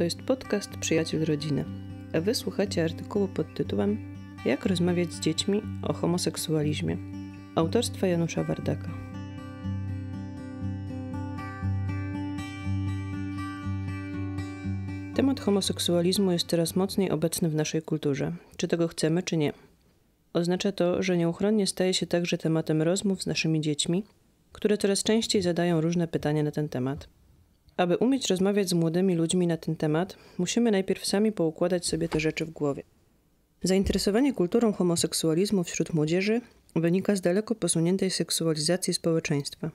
To jest podcast Przyjaciel Rodziny, a wy słuchacie artykułu pod tytułem Jak rozmawiać z dziećmi o homoseksualizmie autorstwa Janusza Wardaka. Temat homoseksualizmu jest teraz mocniej obecny w naszej kulturze, czy tego chcemy, czy nie. Oznacza to, że nieuchronnie staje się także tematem rozmów z naszymi dziećmi, które coraz częściej zadają różne pytania na ten temat. Aby umieć rozmawiać z młodymi ludźmi na ten temat, musimy najpierw sami poukładać sobie te rzeczy w głowie. Zainteresowanie kulturą homoseksualizmu wśród młodzieży wynika z daleko posuniętej seksualizacji społeczeństwa.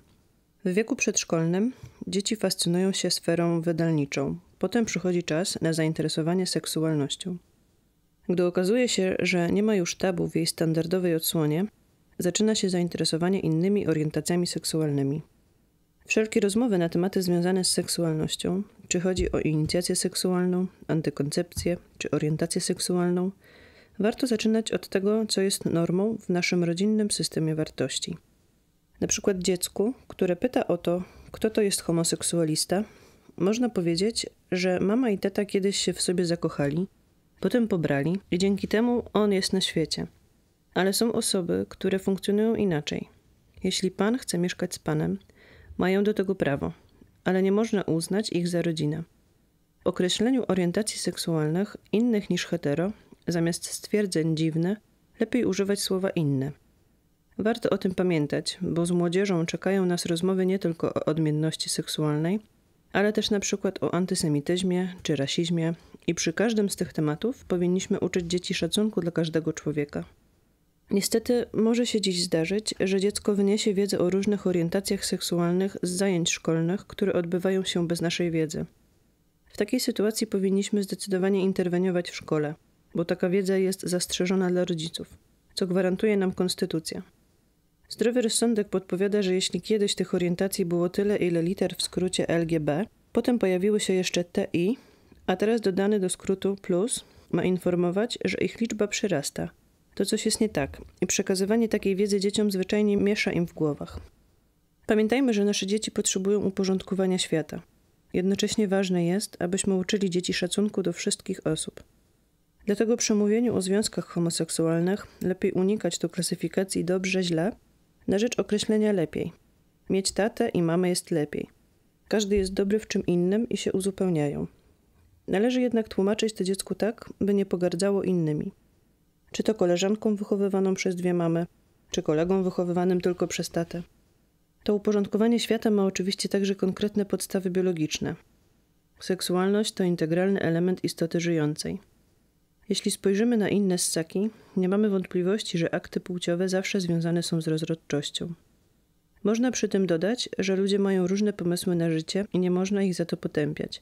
W wieku przedszkolnym dzieci fascynują się sferą wydalniczą, potem przychodzi czas na zainteresowanie seksualnością. Gdy okazuje się, że nie ma już tabu w jej standardowej odsłonie, zaczyna się zainteresowanie innymi orientacjami seksualnymi. Wszelkie rozmowy na tematy związane z seksualnością, czy chodzi o inicjację seksualną, antykoncepcję czy orientację seksualną, warto zaczynać od tego, co jest normą w naszym rodzinnym systemie wartości. Na przykład dziecku, które pyta o to, kto to jest homoseksualista, można powiedzieć, że mama i tata kiedyś się w sobie zakochali, potem pobrali i dzięki temu on jest na świecie. Ale są osoby, które funkcjonują inaczej. Jeśli pan chce mieszkać z panem, mają do tego prawo, ale nie można uznać ich za rodzinę. W określeniu orientacji seksualnych innych niż hetero, zamiast stwierdzeń dziwne, lepiej używać słowa inne. Warto o tym pamiętać, bo z młodzieżą czekają nas rozmowy nie tylko o odmienności seksualnej, ale też na przykład o antysemityzmie czy rasizmie i przy każdym z tych tematów powinniśmy uczyć dzieci szacunku dla każdego człowieka. Niestety może się dziś zdarzyć, że dziecko wyniesie wiedzę o różnych orientacjach seksualnych z zajęć szkolnych, które odbywają się bez naszej wiedzy. W takiej sytuacji powinniśmy zdecydowanie interweniować w szkole, bo taka wiedza jest zastrzeżona dla rodziców, co gwarantuje nam konstytucja. Zdrowy rozsądek podpowiada, że jeśli kiedyś tych orientacji było tyle, ile liter w skrócie LGB, potem pojawiły się jeszcze TI, a teraz dodany do skrótu plus ma informować, że ich liczba przyrasta – to coś jest nie tak i przekazywanie takiej wiedzy dzieciom zwyczajnie miesza im w głowach. Pamiętajmy, że nasze dzieci potrzebują uporządkowania świata. Jednocześnie ważne jest, abyśmy uczyli dzieci szacunku do wszystkich osób. Dlatego przy mówieniu o związkach homoseksualnych lepiej unikać tu klasyfikacji dobrze, źle, na rzecz określenia lepiej. Mieć tatę i mamę jest lepiej. Każdy jest dobry w czym innym i się uzupełniają. Należy jednak tłumaczyć to dziecku tak, by nie pogardzało innymi. Czy to koleżanką wychowywaną przez dwie mamy, czy kolegą wychowywanym tylko przez tatę. To uporządkowanie świata ma oczywiście także konkretne podstawy biologiczne. Seksualność to integralny element istoty żyjącej. Jeśli spojrzymy na inne ssaki, nie mamy wątpliwości, że akty płciowe zawsze związane są z rozrodczością. Można przy tym dodać, że ludzie mają różne pomysły na życie i nie można ich za to potępiać.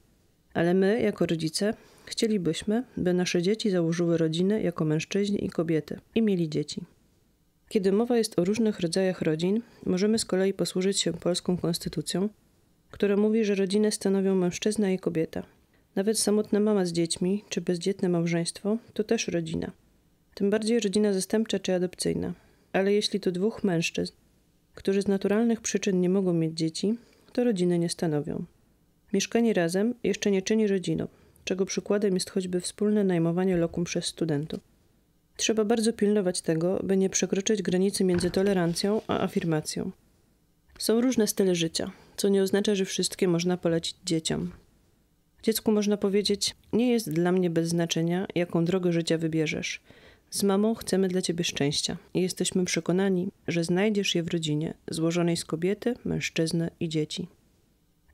Ale my, jako rodzice, chcielibyśmy, by nasze dzieci założyły rodzinę jako mężczyźni i kobiety i mieli dzieci. Kiedy mowa jest o różnych rodzajach rodzin, możemy z kolei posłużyć się polską konstytucją, która mówi, że rodziny stanowią mężczyzna i kobieta. Nawet samotna mama z dziećmi czy bezdzietne małżeństwo to też rodzina. Tym bardziej rodzina zastępcza czy adopcyjna. Ale jeśli to dwóch mężczyzn, którzy z naturalnych przyczyn nie mogą mieć dzieci, to rodziny nie stanowią. Mieszkanie razem jeszcze nie czyni rodziną, czego przykładem jest choćby wspólne najmowanie lokum przez studentów. Trzeba bardzo pilnować tego, by nie przekroczyć granicy między tolerancją a afirmacją. Są różne style życia, co nie oznacza, że wszystkie można polecić dzieciom. Dziecku można powiedzieć: Nie jest dla mnie bez znaczenia, jaką drogę życia wybierzesz. Z mamą chcemy dla ciebie szczęścia i jesteśmy przekonani, że znajdziesz je w rodzinie złożonej z kobiety, mężczyzny i dzieci.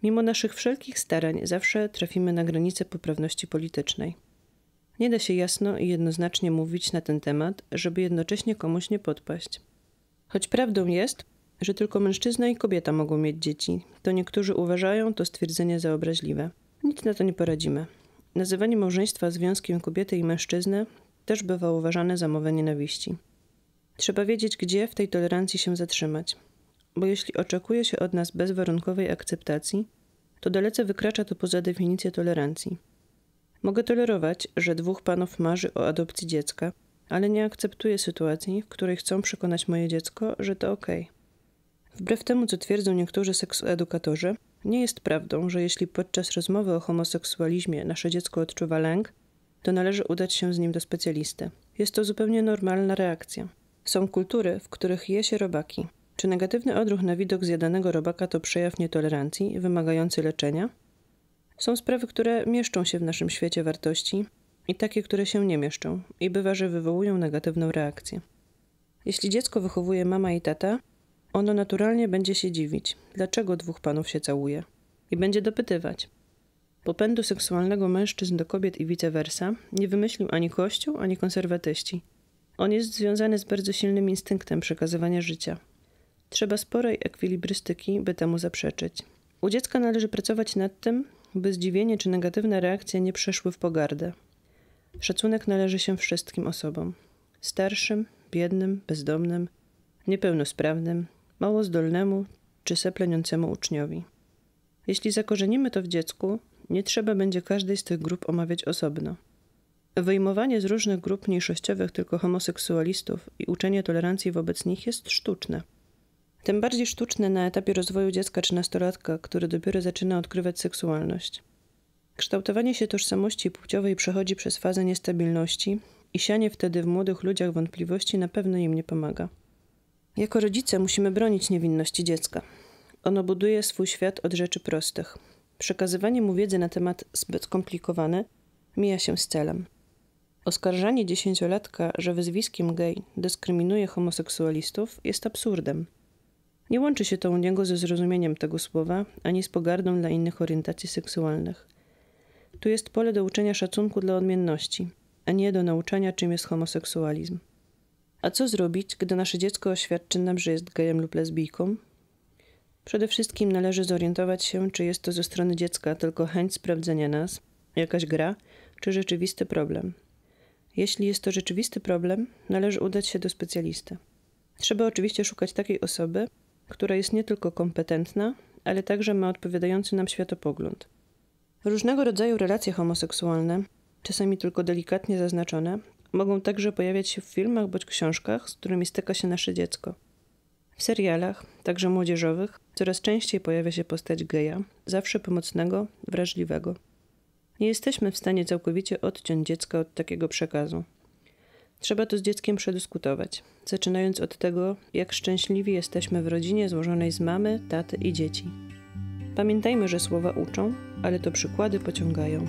Mimo naszych wszelkich starań zawsze trafimy na granicę poprawności politycznej. Nie da się jasno i jednoznacznie mówić na ten temat, żeby jednocześnie komuś nie podpaść. Choć prawdą jest, że tylko mężczyzna i kobieta mogą mieć dzieci, to niektórzy uważają to stwierdzenie za obraźliwe. Nic na to nie poradzimy. Nazywanie małżeństwa związkiem kobiety i mężczyzny też bywa uważane za mowę nienawiści. Trzeba wiedzieć, gdzie w tej tolerancji się zatrzymać bo jeśli oczekuje się od nas bezwarunkowej akceptacji, to dalece wykracza to poza definicję tolerancji. Mogę tolerować, że dwóch panów marzy o adopcji dziecka, ale nie akceptuję sytuacji, w której chcą przekonać moje dziecko, że to ok. Wbrew temu, co twierdzą niektórzy seksuedukatorzy, nie jest prawdą, że jeśli podczas rozmowy o homoseksualizmie nasze dziecko odczuwa lęk, to należy udać się z nim do specjalisty. Jest to zupełnie normalna reakcja. Są kultury, w których je się robaki, czy negatywny odruch na widok zjadanego robaka to przejaw nietolerancji wymagający leczenia? Są sprawy, które mieszczą się w naszym świecie wartości i takie, które się nie mieszczą i bywa, że wywołują negatywną reakcję. Jeśli dziecko wychowuje mama i tata, ono naturalnie będzie się dziwić, dlaczego dwóch panów się całuje i będzie dopytywać. Popędu seksualnego mężczyzn do kobiet i vice versa nie wymyślił ani Kościół, ani konserwatyści. On jest związany z bardzo silnym instynktem przekazywania życia, Trzeba sporej ekwilibrystyki, by temu zaprzeczyć. U dziecka należy pracować nad tym, by zdziwienie czy negatywne reakcje nie przeszły w pogardę. Szacunek należy się wszystkim osobom: starszym, biednym, bezdomnym, niepełnosprawnym, mało zdolnemu czy sepleniącemu uczniowi. Jeśli zakorzenimy to w dziecku, nie trzeba będzie każdej z tych grup omawiać osobno. Wyjmowanie z różnych grup mniejszościowych tylko homoseksualistów i uczenie tolerancji wobec nich jest sztuczne. Tym bardziej sztuczne na etapie rozwoju dziecka czy nastolatka, który dopiero zaczyna odkrywać seksualność. Kształtowanie się tożsamości płciowej przechodzi przez fazę niestabilności i sianie wtedy w młodych ludziach wątpliwości na pewno im nie pomaga. Jako rodzice musimy bronić niewinności dziecka. Ono buduje swój świat od rzeczy prostych. Przekazywanie mu wiedzy na temat zbyt skomplikowane mija się z celem. Oskarżanie dziesięciolatka, że wyzwiskiem gej dyskryminuje homoseksualistów jest absurdem. Nie łączy się to u niego ze zrozumieniem tego słowa, ani z pogardą dla innych orientacji seksualnych. Tu jest pole do uczenia szacunku dla odmienności, a nie do nauczania, czym jest homoseksualizm. A co zrobić, gdy nasze dziecko oświadczy nam, że jest gejem lub lesbijką? Przede wszystkim należy zorientować się, czy jest to ze strony dziecka tylko chęć sprawdzenia nas, jakaś gra, czy rzeczywisty problem. Jeśli jest to rzeczywisty problem, należy udać się do specjalisty. Trzeba oczywiście szukać takiej osoby, która jest nie tylko kompetentna, ale także ma odpowiadający nam światopogląd. Różnego rodzaju relacje homoseksualne, czasami tylko delikatnie zaznaczone, mogą także pojawiać się w filmach bądź książkach, z którymi styka się nasze dziecko. W serialach, także młodzieżowych, coraz częściej pojawia się postać geja, zawsze pomocnego, wrażliwego. Nie jesteśmy w stanie całkowicie odciąć dziecka od takiego przekazu. Trzeba to z dzieckiem przedyskutować, zaczynając od tego, jak szczęśliwi jesteśmy w rodzinie złożonej z mamy, taty i dzieci. Pamiętajmy, że słowa uczą, ale to przykłady pociągają.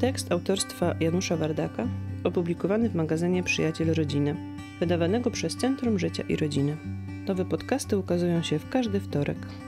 Tekst autorstwa Janusza Wardaka, opublikowany w magazynie Przyjaciel Rodziny, wydawanego przez Centrum Życia i Rodziny. Nowe podcasty ukazują się w każdy wtorek.